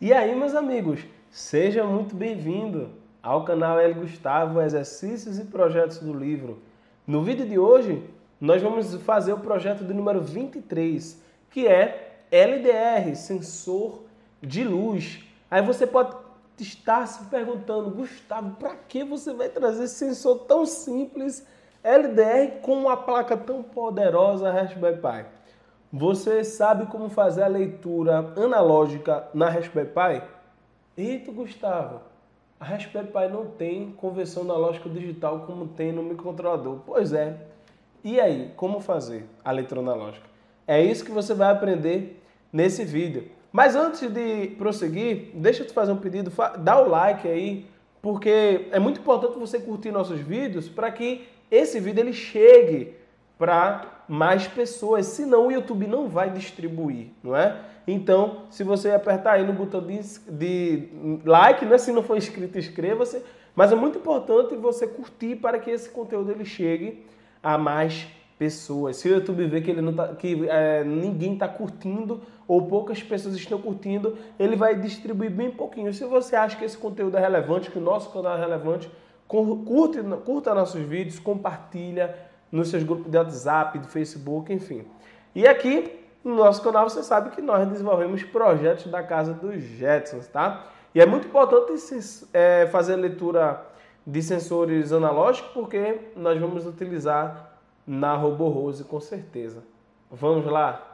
E aí, meus amigos, seja muito bem-vindo ao canal El Gustavo Exercícios e Projetos do Livro. No vídeo de hoje, nós vamos fazer o projeto de número 23, que é LDR, sensor de luz. Aí você pode estar se perguntando, Gustavo, para que você vai trazer esse sensor tão simples LDR com uma placa tão poderosa Raspberry Pi? Você sabe como fazer a leitura analógica na Raspberry Pi? Eita, Gustavo, a Raspberry Pi não tem conversão analógica digital como tem no microcontrolador. Pois é. E aí, como fazer a leitura analógica? É isso que você vai aprender nesse vídeo. Mas antes de prosseguir, deixa eu te fazer um pedido, dá o like aí, porque é muito importante você curtir nossos vídeos para que esse vídeo ele chegue para mais pessoas, senão o YouTube não vai distribuir, não é? Então, se você apertar aí no botão de, de like, né? se não for inscrito, inscreva-se. Mas é muito importante você curtir para que esse conteúdo ele chegue a mais pessoas. Se o YouTube vê que, ele não tá, que é, ninguém está curtindo ou poucas pessoas estão curtindo, ele vai distribuir bem pouquinho. Se você acha que esse conteúdo é relevante, que o nosso canal é relevante, curte, curta nossos vídeos, compartilha, nos seus grupos de WhatsApp, do Facebook, enfim. E aqui no nosso canal você sabe que nós desenvolvemos projetos da casa dos Jetsons, tá? E é muito importante é, fazer leitura de sensores analógicos porque nós vamos utilizar na Robo Rose com certeza. Vamos lá?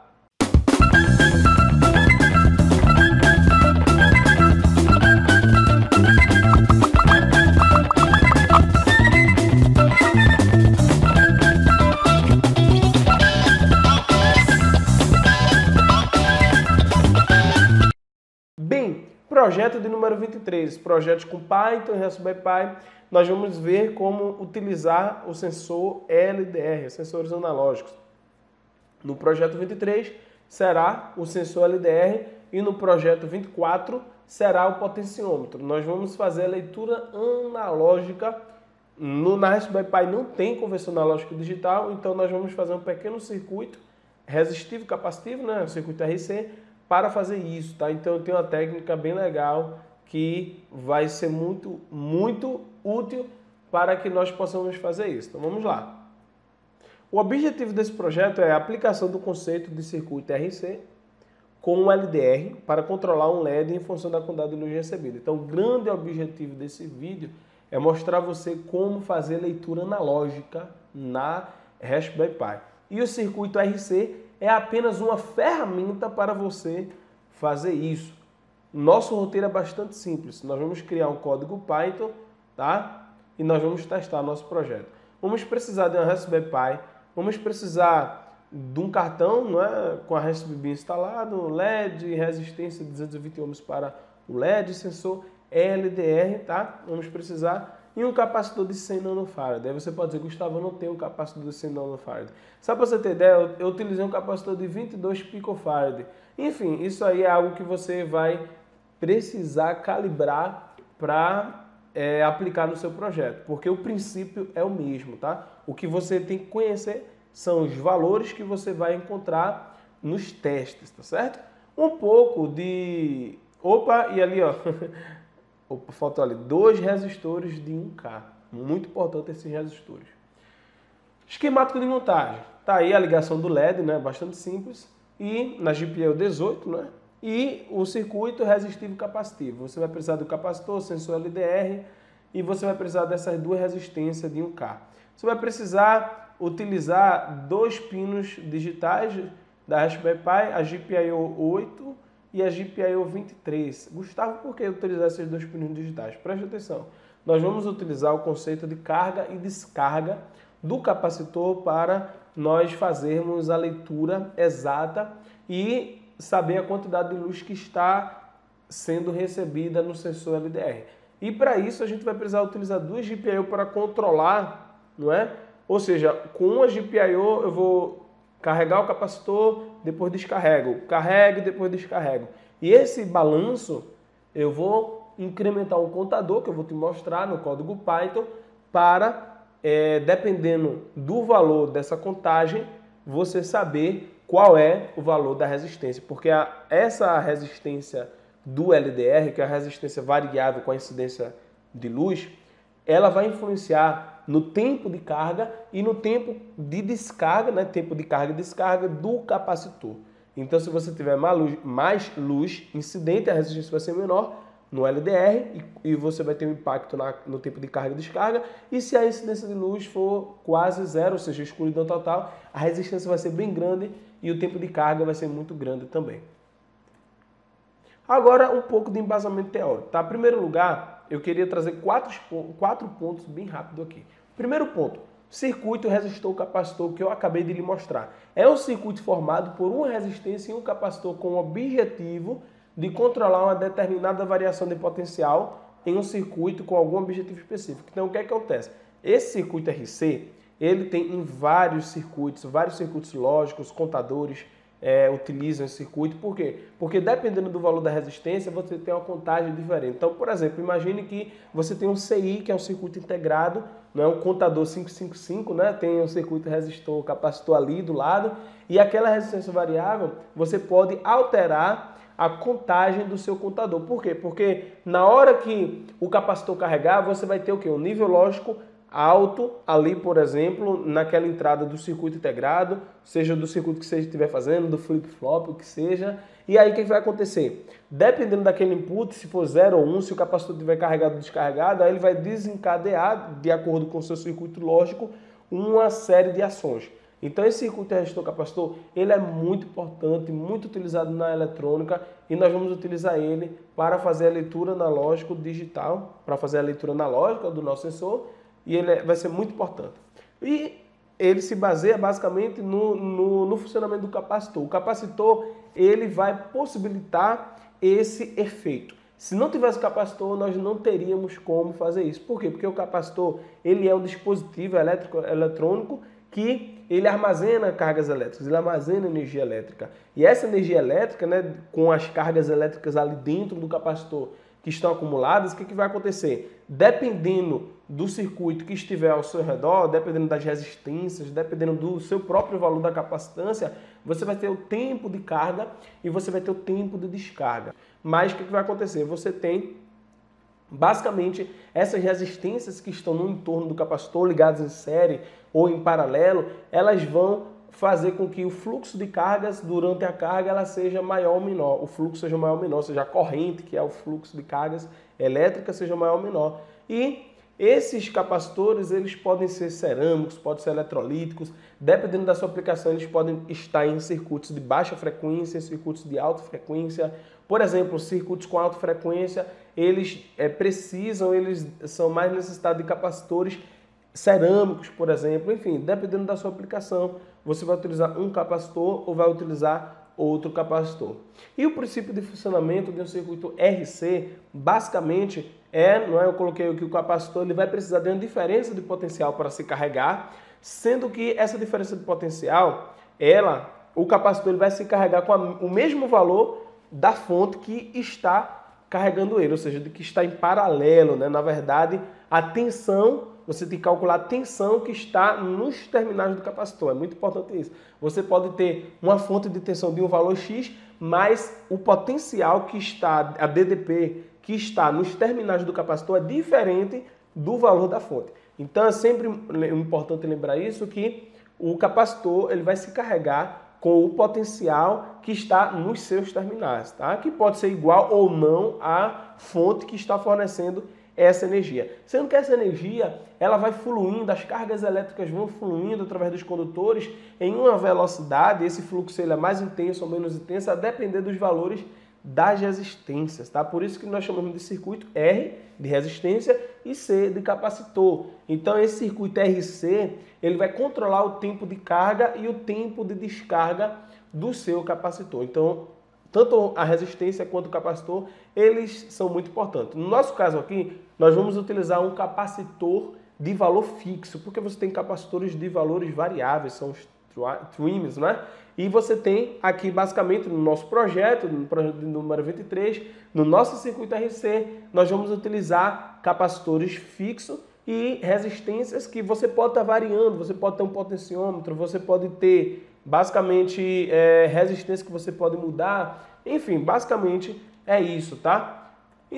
projeto de número 23, projetos com Python, e Raspberry Pi, nós vamos ver como utilizar o sensor LDR, sensores analógicos. No projeto 23 será o sensor LDR e no projeto 24 será o potenciômetro. Nós vamos fazer a leitura analógica. No Raspberry Pi não tem conversor analógico digital, então nós vamos fazer um pequeno circuito resistivo capacitivo, né, o circuito RC, para fazer isso, tá? Então eu tenho uma técnica bem legal que vai ser muito, muito útil para que nós possamos fazer isso. Então vamos lá. O objetivo desse projeto é a aplicação do conceito de circuito RC com um LDR para controlar um LED em função da quantidade de luz recebida. Então, o grande objetivo desse vídeo é mostrar você como fazer leitura analógica na Raspberry Pi. E o circuito RC é apenas uma ferramenta para você fazer isso. Nosso roteiro é bastante simples. Nós vamos criar um código Python, tá? E nós vamos testar nosso projeto. Vamos precisar de uma Raspberry Pi, vamos precisar de um cartão, é? com a Raspberry Pi instalado, LED, resistência de 220 ohms para o LED, sensor LDR, tá? Vamos precisar e um capacitor de 100 nanofarad. Aí você pode dizer, Gustavo, eu não tenho um capacitor de 100 nanofarad. Só para você ter ideia, eu, utilizei um capacitor de 22 picofarad. Enfim, isso aí é algo que você vai precisar calibrar para é, aplicar no seu projeto, porque o princípio é o mesmo, tá? O que você tem que conhecer são os valores que você vai encontrar nos testes, tá certo? Um pouco de. Opa, e ali ó, faltou ali dois resistores de 1K. Muito importante esses resistores. Esquemático de montagem. Tá aí a ligação do LED, né? Bastante simples. E na GPIO é 18, né? E o circuito resistivo capacitivo. Você vai precisar do capacitor, sensor LDR e você vai precisar dessas duas resistências de 1K. Você vai precisar utilizar dois pinos digitais da Raspberry Pi, a GPIO 8 e a GPIO 23. Gustavo, por que utilizar esses dois pinos digitais? Preste atenção. Nós vamos utilizar o conceito de carga e descarga do capacitor para nós fazermos a leitura exata e saber a quantidade de luz que está sendo recebida no sensor LDR. E para isso a gente vai precisar utilizar duas GPIO para controlar, não é? Ou seja, com uma GPIO eu vou carregar o capacitor, depois descarrego, carrego, depois descarrego. E esse balanço eu vou incrementar um contador que eu vou te mostrar no código Python para, é, dependendo do valor dessa contagem, você saber qual é o valor da resistência, porque a, essa resistência do LDR, que é a resistência variável com a incidência de luz, ela vai influenciar no tempo de carga e no tempo de descarga, né? tempo de carga e descarga do capacitor. Então, se você tiver mais luz, mais luz incidente, a resistência vai ser menor no LDR e, e você vai ter um impacto na, no tempo de carga e descarga. E se a incidência de luz for quase zero, ou seja, escuridão total, a resistência vai ser bem grande e o tempo de carga vai ser muito grande também. Agora, um pouco de embasamento teórico. Tá? Em primeiro lugar, eu queria trazer quatro, quatro pontos bem rápido aqui. Primeiro ponto, circuito resistor capacitor que eu acabei de lhe mostrar. É um circuito formado por uma resistência e um capacitor com o objetivo de controlar uma determinada variação de potencial em um circuito com algum objetivo específico. Então o que, é que acontece? Esse circuito RC, ele tem em vários circuitos, vários circuitos lógicos, contadores, é, utilizam esse circuito. Por quê? Porque dependendo do valor da resistência, você tem uma contagem diferente. Então, por exemplo, imagine que você tem um CI, que é um circuito integrado, não é um contador 555, né? tem um circuito resistor, capacitor ali do lado, e aquela resistência variável, você pode alterar a contagem do seu contador. Por quê? Porque na hora que o capacitor carregar, você vai ter o quê? Um nível lógico alto ali, por exemplo, naquela entrada do circuito integrado, seja do circuito que você estiver fazendo, do flip-flop, o que seja. E aí o que é vai acontecer? Dependendo daquele input, se for 0 ou 1, um, se o capacitor estiver carregado ou descarregado, aí ele vai desencadear, de acordo com o seu circuito lógico, uma série de ações. Então esse circuito resistor capacitor, ele é muito importante, muito utilizado na eletrônica e nós vamos utilizar ele para fazer a leitura analógico digital, para fazer a leitura analógica do nosso sensor e ele é, vai ser muito importante. E ele se baseia basicamente no, no, no, funcionamento do capacitor. O capacitor ele vai possibilitar esse efeito. Se não tivesse capacitor, nós não teríamos como fazer isso. Por quê? Porque o capacitor ele é um dispositivo elétrico, eletrônico que ele armazena cargas elétricas, ele armazena energia elétrica. E essa energia elétrica, né, com as cargas elétricas ali dentro do capacitor que estão acumuladas, o que, que vai acontecer? Dependendo do circuito que estiver ao seu redor, dependendo das resistências, dependendo do seu próprio valor da capacitância, você vai ter o tempo de carga e você vai ter o tempo de descarga. Mas o que vai acontecer? Você tem basicamente essas resistências que estão no entorno do capacitor ligadas em série ou em paralelo, elas vão fazer com que o fluxo de cargas durante a carga ela seja maior ou menor, o fluxo seja maior ou menor, ou seja, a corrente, que é o fluxo de cargas elétricas, seja maior ou menor. E esses capacitores eles podem ser cerâmicos, podem ser eletrolíticos, dependendo da sua aplicação, eles podem estar em circuitos de baixa frequência, circuitos de alta frequência. Por exemplo, circuitos com alta frequência, eles é, precisam, eles são mais necessitados de capacitores cerâmicos, por exemplo. Enfim, dependendo da sua aplicação, você vai utilizar um capacitor ou vai utilizar outro capacitor. E o princípio de funcionamento de um circuito RC, basicamente, é, não é, eu coloquei aqui o capacitor, ele vai precisar de uma diferença de potencial para se carregar, sendo que essa diferença de potencial, ela, o capacitor ele vai se carregar com a, o mesmo valor da fonte que está carregando ele, ou seja, que está em paralelo, né? na verdade, a tensão você tem que calcular a tensão que está nos terminais do capacitor. É muito importante isso. Você pode ter uma fonte de tensão de um valor X, mas o potencial que está, a DDP, que está nos terminais do capacitor é diferente do valor da fonte. Então é sempre importante lembrar isso, que o capacitor ele vai se carregar com o potencial que está nos seus terminais, tá? que pode ser igual ou não à fonte que está fornecendo essa energia. Sendo que essa energia ela vai fluindo, as cargas elétricas vão fluindo através dos condutores em uma velocidade, esse fluxo ele é mais intenso ou menos intenso, a depender dos valores das resistências, tá? Por isso que nós chamamos de circuito R de resistência e C de capacitor. Então esse circuito RC, ele vai controlar o tempo de carga e o tempo de descarga do seu capacitor. Então, tanto a resistência quanto o capacitor, eles são muito importantes. No nosso caso aqui, nós vamos utilizar um capacitor de valor fixo, porque você tem capacitores de valores variáveis, são os trims, né? E você tem aqui basicamente no nosso projeto, no projeto número 23, no nosso circuito RC, nós vamos utilizar capacitores fixos e resistências que você pode estar tá variando, você pode ter um potenciômetro, você pode ter basicamente é, resistência que você pode mudar, enfim, basicamente é isso, tá?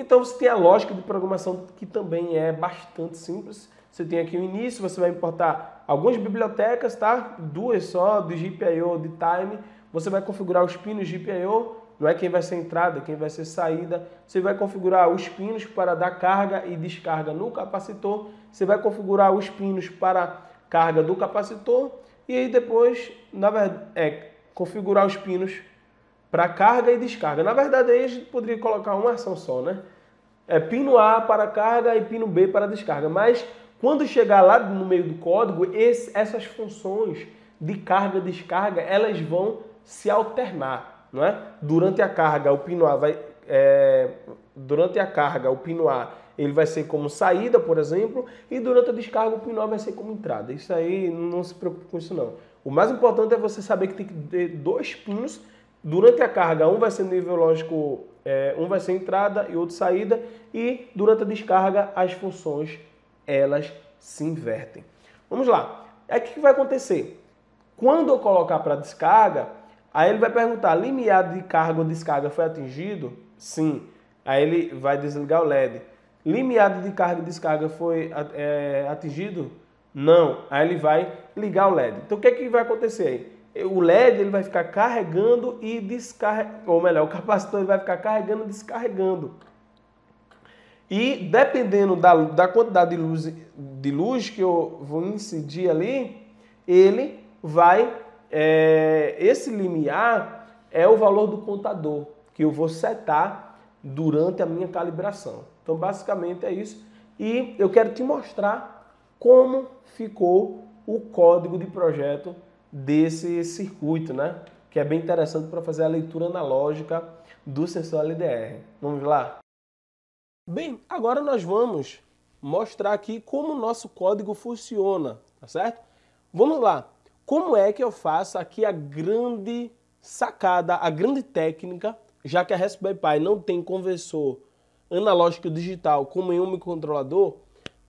Então você tem a lógica de programação que também é bastante simples. Você tem aqui o início, você vai importar algumas bibliotecas, tá? Duas só, de GPIO, de time. Você vai configurar os pinos GPIO, não é quem vai ser entrada, quem vai ser saída. Você vai configurar os pinos para dar carga e descarga no capacitor. Você vai configurar os pinos para carga do capacitor. E aí depois, na verdade, é configurar os pinos para carga e descarga. Na verdade, aí a gente poderia colocar uma ação só, né? É pino A para carga e pino B para descarga. Mas quando chegar lá no meio do código, esse, essas funções de carga e descarga, elas vão se alternar, não é? Durante a carga, o pino A vai é, durante a carga, o pino A ele vai ser como saída, por exemplo, e durante a descarga o pino A vai ser como entrada. Isso aí, não se preocupe com isso não. O mais importante é você saber que tem que ter dois pinos durante a carga, um vai ser nível lógico, é, um vai ser entrada e outro saída, e durante a descarga, as funções elas se invertem. Vamos lá. Aí é o que vai acontecer? Quando eu colocar para descarga, aí ele vai perguntar: limiar de carga ou descarga foi atingido? Sim. Aí ele vai desligar o LED. Limiar de carga e descarga foi é, atingido? Não. Aí ele vai ligar o LED. Então o que, é que vai acontecer aí? o LED ele vai ficar carregando e descarregando, ou melhor, o capacitor ele vai ficar carregando e descarregando. E dependendo da, da quantidade de luz, de luz que eu vou incidir ali, ele vai. É, esse limiar é o valor do contador que eu vou setar durante a minha calibração. Então, basicamente é isso. E eu quero te mostrar como ficou o código de projeto desse circuito, né? Que é bem interessante para fazer a leitura analógica do sensor LDR. Vamos lá? Bem, agora nós vamos mostrar aqui como o nosso código funciona, tá certo? Vamos lá. Como é que eu faço aqui a grande sacada, a grande técnica, já que a Raspberry Pi não tem conversor analógico digital como em um microcontrolador,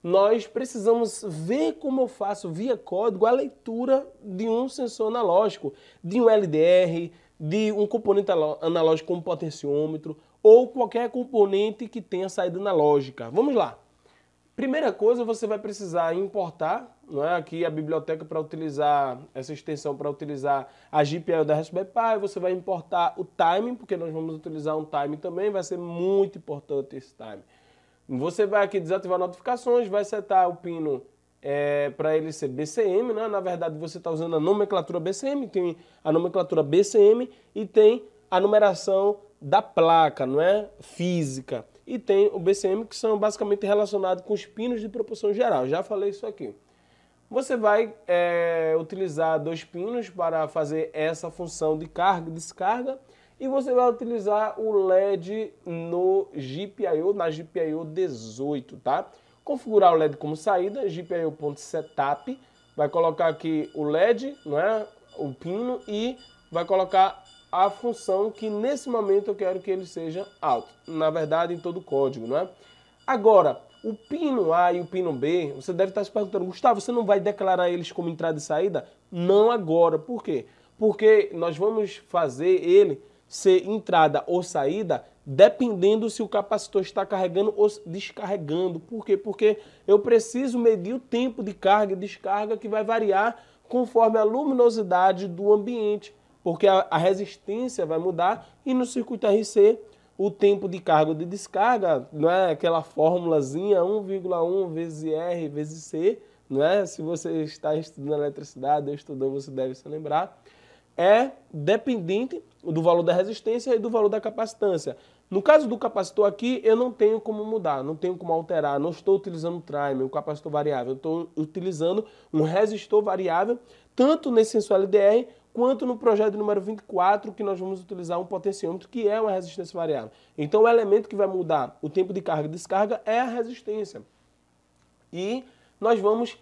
nós precisamos ver como eu faço via código a leitura de um sensor analógico, de um LDR, de um componente analógico como potenciômetro ou qualquer componente que tenha saída analógica. Vamos lá. Primeira coisa, você vai precisar importar não é? aqui a biblioteca para utilizar essa extensão para utilizar a GPIO da raspberry Pi. Você vai importar o timing, porque nós vamos utilizar um timing também, vai ser muito importante esse timing. Você vai aqui desativar notificações, vai setar o pino é, para ele ser BCM, né? na verdade você está usando a nomenclatura BCM, tem a nomenclatura BCM e tem a numeração da placa, não é? Física. E tem o BCM que são basicamente relacionados com os pinos de proporção geral, já falei isso aqui. Você vai é, utilizar dois pinos para fazer essa função de carga e descarga e você vai utilizar o LED no GPIO, na GPIO 18, tá? Configurar o LED como saída, GPIO.setup, vai colocar aqui o LED, é, o pino, e vai colocar a função que nesse momento eu quero que ele seja alto. Na verdade, em todo o código, não é? Agora, o pino A e o pino B, você deve estar se perguntando, Gustavo, você não vai declarar eles como entrada e saída? Não agora. Por quê? Porque nós vamos fazer ele ser entrada ou saída, dependendo se o capacitor está carregando ou descarregando. Por quê? Porque eu preciso medir o tempo de carga e descarga que vai variar conforme a luminosidade do ambiente, porque a, a resistência vai mudar e no circuito RC o tempo de carga ou de descarga, não é aquela formulazinha 1,1 vezes R vezes C, não é? Se você está estudando eletricidade estudou, você deve se lembrar é dependente do valor da resistência e do valor da capacitância. No caso do capacitor aqui, eu não tenho como mudar, não tenho como alterar, não estou utilizando o trimer, um capacitor variável, estou utilizando um resistor variável, tanto nesse sensor LDR quanto no projeto número 24, que nós vamos utilizar um potenciômetro, que é uma resistência variável. Então, o elemento que vai mudar o tempo de carga e descarga é a resistência. E nós vamos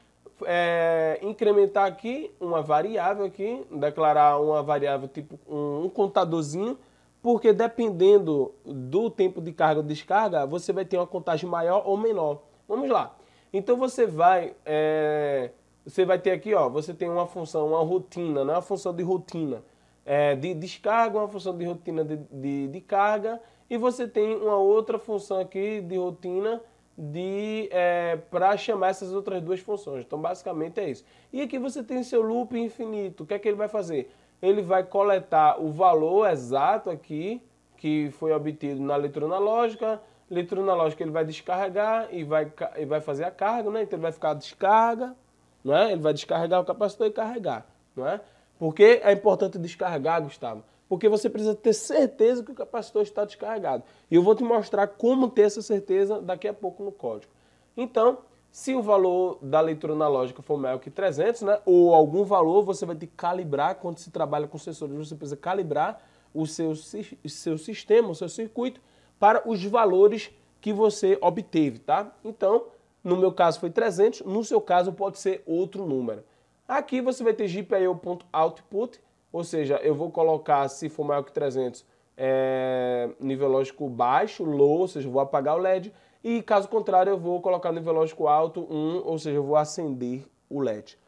é, incrementar aqui uma variável aqui, declarar uma variável tipo um, um contadorzinho, porque dependendo do tempo de carga ou descarga, você vai ter uma contagem maior ou menor. Vamos lá. Então você vai, é, você vai ter aqui, ó, você tem uma função, uma rotina, né? uma função de rotina é, de descarga, uma função de rotina de, de, de carga, e você tem uma outra função aqui de rotina de é, para chamar essas outras duas funções. Então, basicamente é isso. E aqui você tem seu loop infinito. O que é que ele vai fazer? Ele vai coletar o valor exato aqui que foi obtido na leitura analógica. Leitura analógica ele vai descarregar e vai, e vai fazer a carga, né? Então ele vai ficar a descarga, não é? Ele vai descarregar o capacitor e carregar, não é? Por que é importante descarregar, Gustavo? porque você precisa ter certeza que o capacitor está descarregado. E eu vou te mostrar como ter essa certeza daqui a pouco no código. Então, se o valor da leitura analógica for maior que 300, né, ou algum valor, você vai ter que calibrar, quando se trabalha com sensores, você precisa calibrar o seu, seu sistema, o seu circuito, para os valores que você obteve, tá? Então, no meu caso foi 300, no seu caso pode ser outro número. Aqui você vai ter GPIO.output, ou seja, eu vou colocar, se for maior que 300, é, nível lógico baixo, low, ou seja, eu vou apagar o LED. E caso contrário, eu vou colocar nível lógico alto, 1, ou seja, eu vou acender o LED.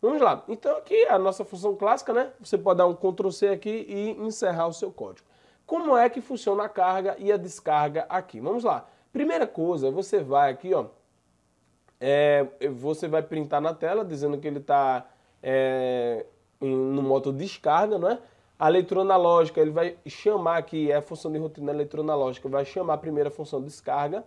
Vamos lá. Então aqui é a nossa função clássica, né? Você pode dar um Ctrl C aqui e encerrar o seu código. Como é que funciona a carga e a descarga aqui? Vamos lá. Primeira coisa, você vai aqui, ó. É, você vai printar na tela dizendo que ele está é, em, no modo descarga, não é? A leitura analógica, ele vai chamar aqui, é a função de rotina leitura analógica, vai chamar a primeira função descarga.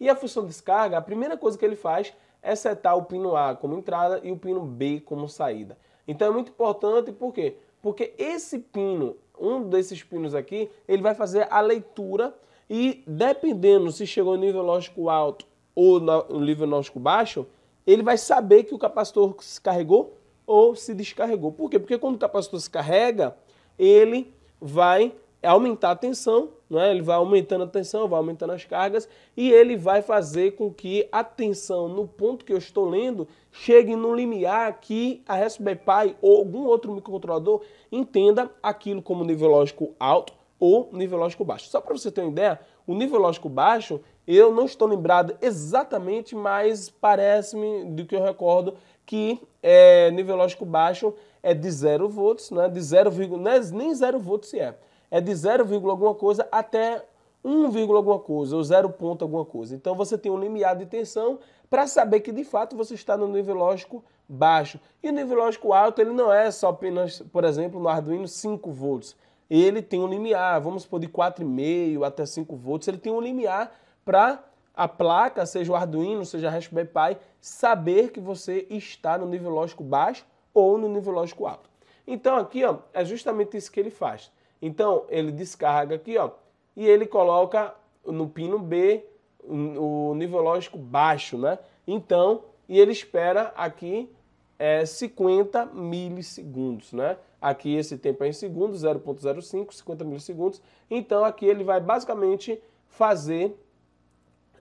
E a função descarga, a primeira coisa que ele faz é setar o pino A como entrada e o pino B como saída. Então é muito importante, por quê? Porque esse pino, um desses pinos aqui, ele vai fazer a leitura e dependendo se chegou no nível lógico alto ou no nível lógico baixo, ele vai saber que o capacitor se carregou ou se descarregou. Por quê? Porque quando o capacitor se carrega, ele vai aumentar a tensão, né? ele vai aumentando a tensão, vai aumentando as cargas e ele vai fazer com que a tensão no ponto que eu estou lendo chegue no limiar que a Raspberry Pi ou algum outro microcontrolador entenda aquilo como nível lógico alto ou nível lógico baixo. Só para você ter uma ideia, o nível lógico baixo, eu não estou lembrado exatamente, mas parece-me do que eu recordo que é nível lógico baixo é de 0 volts, né? de 0, é né? nem 0 volts se é, é de 0, alguma coisa até 1, alguma coisa, ou 0 ponto alguma coisa. Então você tem um limiar de tensão para saber que de fato você está no nível lógico baixo. E o nível lógico alto ele não é só apenas, por exemplo, no Arduino 5 volts. Ele tem um limiar, vamos supor, de 4,5 até 5 volts. Ele tem um limiar para a placa, seja o Arduino, seja a Raspberry Pi, saber que você está no nível lógico baixo ou no nível lógico alto. Então aqui ó, é justamente isso que ele faz. Então ele descarga aqui ó, e ele coloca no pino B o nível lógico baixo, né? Então, e ele espera aqui é, 50 milissegundos, né? Aqui esse tempo é em segundos, 0.05, 50 milissegundos. Então aqui ele vai basicamente fazer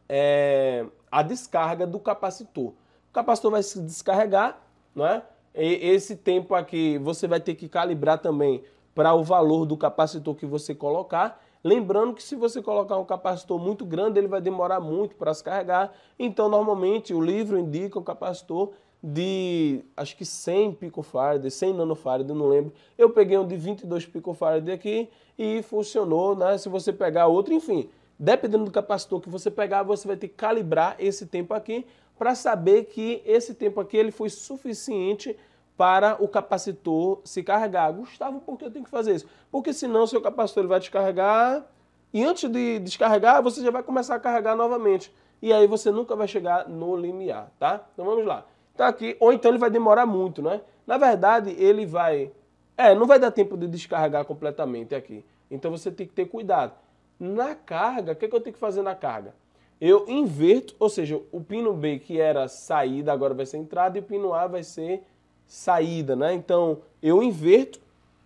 é, a descarga do capacitor. O capacitor vai se descarregar, não é? E esse tempo aqui você vai ter que calibrar também para o valor do capacitor que você colocar. Lembrando que se você colocar um capacitor muito grande, ele vai demorar muito para se carregar. Então, normalmente, o livro indica um capacitor de, acho que 100 picofarad, 100 nanofarad, não lembro. Eu peguei um de 22 picofarad aqui e funcionou, né? Se você pegar outro, enfim, dependendo do capacitor que você pegar, você vai ter que calibrar esse tempo aqui para saber que esse tempo aqui ele foi suficiente para o capacitor se carregar. Gustavo, por que eu tenho que fazer isso? Porque senão seu capacitor ele vai descarregar e antes de descarregar, você já vai começar a carregar novamente. E aí você nunca vai chegar no limiar, tá? Então vamos lá. Tá aqui, ou então ele vai demorar muito, né? Na verdade, ele vai... É, não vai dar tempo de descarregar completamente aqui. Então você tem que ter cuidado. Na carga, o que, é que eu tenho que fazer na carga? Eu inverto, ou seja, o pino B que era saída agora vai ser entrada e o pino A vai ser saída, né? Então, eu inverto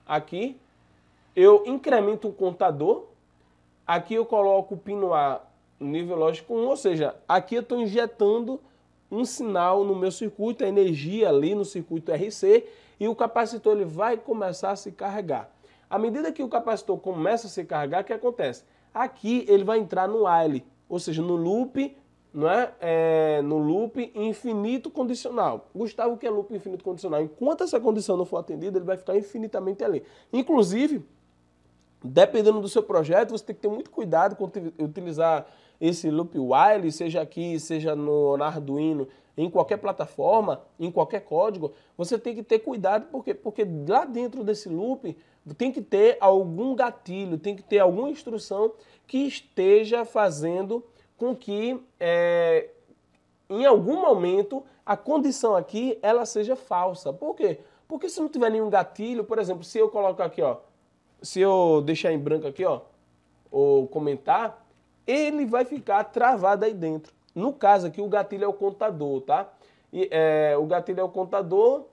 aqui, eu incremento o contador, aqui eu coloco o pino A no nível lógico 1, ou seja, aqui eu estou injetando um sinal no meu circuito, a energia ali no circuito RC, e o capacitor ele vai começar a se carregar. À medida que o capacitor começa a se carregar, o que acontece? Aqui ele vai entrar no while, ou seja, no loop, não é? é? no loop infinito condicional. Gustavo, o que é loop infinito condicional? Enquanto essa condição não for atendida, ele vai ficar infinitamente ali. Inclusive, dependendo do seu projeto, você tem que ter muito cuidado com utilizar esse loop while, seja aqui, seja no Arduino, em qualquer plataforma, em qualquer código, você tem que ter cuidado, porque, porque lá dentro desse loop tem que ter algum gatilho, tem que ter alguma instrução que esteja fazendo com que é, em algum momento a condição aqui ela seja falsa. Por quê? Porque se não tiver nenhum gatilho, por exemplo, se eu colocar aqui, ó, se eu deixar em branco aqui, ó, ou comentar, ele vai ficar travado aí dentro. No caso aqui, o gatilho é o contador, tá? E, é, o gatilho é o contador.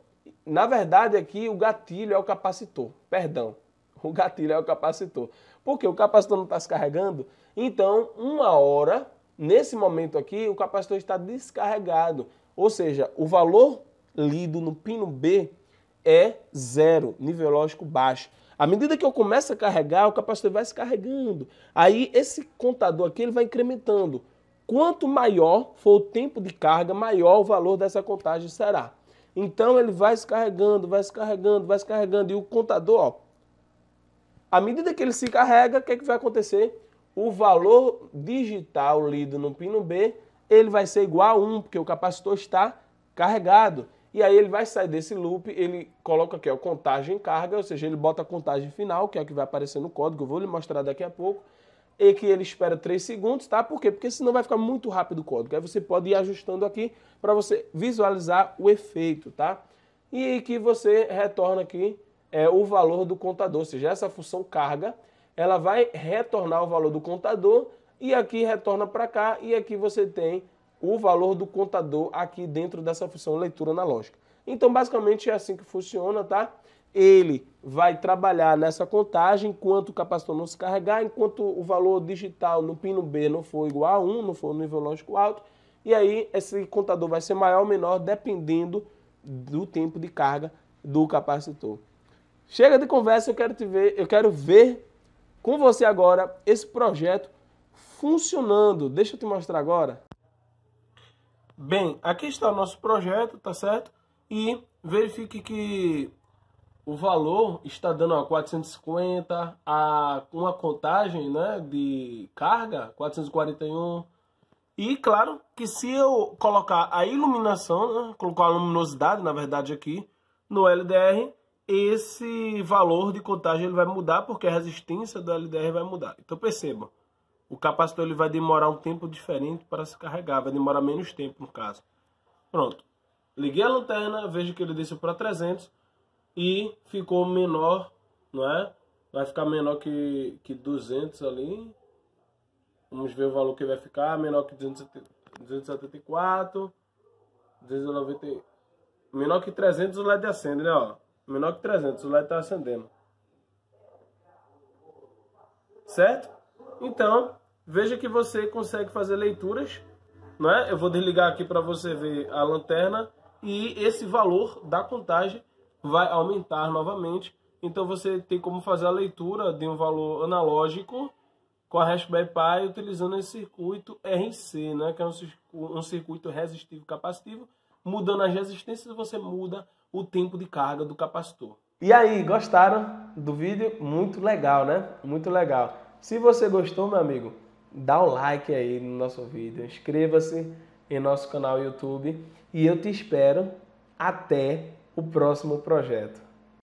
Na verdade, aqui, o gatilho é o capacitor. Perdão. O gatilho é o capacitor. Porque o capacitor não está se carregando. Então, uma hora, nesse momento aqui, o capacitor está descarregado. Ou seja, o valor lido no pino B é zero, nível lógico baixo. À medida que eu começo a carregar, o capacitor vai se carregando. Aí esse contador aqui ele vai incrementando. Quanto maior for o tempo de carga, maior o valor dessa contagem será. Então ele vai se carregando, vai se carregando, vai se carregando. E o contador, ó, à medida que ele se carrega, o que, é que vai acontecer? O valor digital lido no pino B, ele vai ser igual a 1, porque o capacitor está carregado. E aí ele vai sair desse loop, ele coloca aqui, a contagem carga, ou seja, ele bota a contagem final, que é o que vai aparecer no código, eu vou lhe mostrar daqui a pouco e que ele espera 3 segundos, tá? Por quê? Porque senão vai ficar muito rápido o código. Aí você pode ir ajustando aqui para você visualizar o efeito, tá? E que você retorna aqui é, o valor do contador, ou seja, essa função carga, ela vai retornar o valor do contador e aqui retorna para cá e aqui você tem o valor do contador aqui dentro dessa função leitura analógica. Então, basicamente é assim que funciona, tá? ele vai trabalhar nessa contagem enquanto o capacitor não se carregar, enquanto o valor digital no pino B não for igual a 1, não for no nível lógico alto, e aí esse contador vai ser maior ou menor dependendo do tempo de carga do capacitor. Chega de conversa, eu quero te ver, eu quero ver com você agora esse projeto funcionando. Deixa eu te mostrar agora. Bem, aqui está o nosso projeto, tá certo? E verifique que o valor está dando a 450, a uma contagem né, de carga, 441. E claro que se eu colocar a iluminação, né, colocar a luminosidade, na verdade, aqui no LDR, esse valor de contagem ele vai mudar porque a resistência do LDR vai mudar. Então perceba, o capacitor ele vai demorar um tempo diferente para se carregar, vai demorar menos tempo no caso. Pronto, liguei a lanterna, vejo que ele desceu para 300, e ficou menor, não é? Vai ficar menor que, que 200 ali. Vamos ver o valor que vai ficar. Menor que 274. 290. Menor que 300 o LED acende, né? Ó. Menor que 300 o LED tá acendendo. Certo? Então, veja que você consegue fazer leituras. Né? Eu vou desligar aqui para você ver a lanterna e esse valor da contagem vai aumentar novamente. Então você tem como fazer a leitura de um valor analógico com a Raspberry Pi utilizando esse circuito RC, né, que é um circuito resistivo capacitivo. Mudando as resistências, você muda o tempo de carga do capacitor. E aí, gostaram do vídeo? Muito legal, né? Muito legal. Se você gostou, meu amigo, dá o um like aí no nosso vídeo, inscreva-se em nosso canal YouTube e eu te espero até o próximo projeto.